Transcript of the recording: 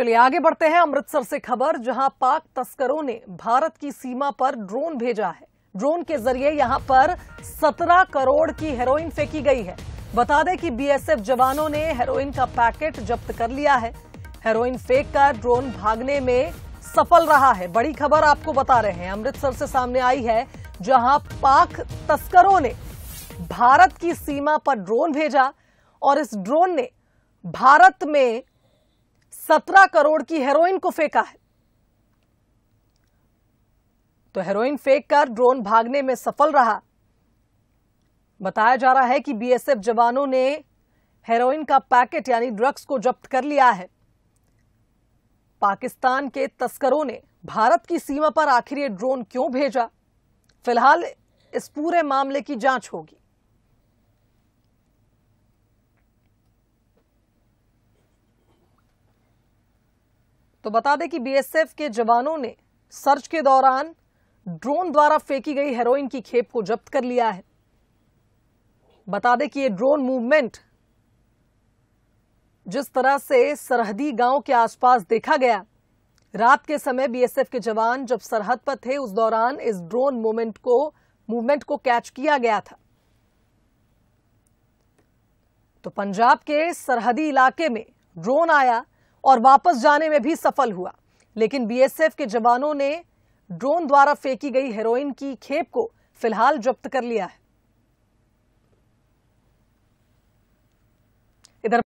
चलिए आगे बढ़ते हैं अमृतसर से खबर जहां पाक तस्करों ने भारत की सीमा पर ड्रोन भेजा है ड्रोन के जरिए यहां पर 17 करोड़ की हेरोइन फेंकी गई है बता दें कि बीएसएफ जवानों ने हेरोइन का पैकेट जब्त कर लिया है हेरोइन फेंक कर ड्रोन भागने में सफल रहा है बड़ी खबर आपको बता रहे हैं अमृतसर से सामने आई है जहां पाक तस्करों ने भारत की सीमा पर ड्रोन भेजा और इस ड्रोन ने भारत में सत्रह करोड़ की हेरोइन को फेंका है तो हेरोइन फेंक कर ड्रोन भागने में सफल रहा बताया जा रहा है कि बीएसएफ जवानों ने हेरोइन का पैकेट यानी ड्रग्स को जब्त कर लिया है पाकिस्तान के तस्करों ने भारत की सीमा पर आखिर ये ड्रोन क्यों भेजा फिलहाल इस पूरे मामले की जांच होगी तो बता दें कि बीएसएफ के जवानों ने सर्च के दौरान ड्रोन द्वारा फेंकी गई हेरोइन की खेप को जब्त कर लिया है बता दें कि ये ड्रोन मूवमेंट जिस तरह से सरहदी गांव के आसपास देखा गया रात के समय बीएसएफ के जवान जब सरहद पर थे उस दौरान इस ड्रोन मूवमेंट को मूवमेंट को कैच किया गया था तो पंजाब के सरहदी इलाके में ड्रोन आया और वापस जाने में भी सफल हुआ लेकिन बीएसएफ के जवानों ने ड्रोन द्वारा फेंकी गई हेरोइन की खेप को फिलहाल जब्त कर लिया है इधर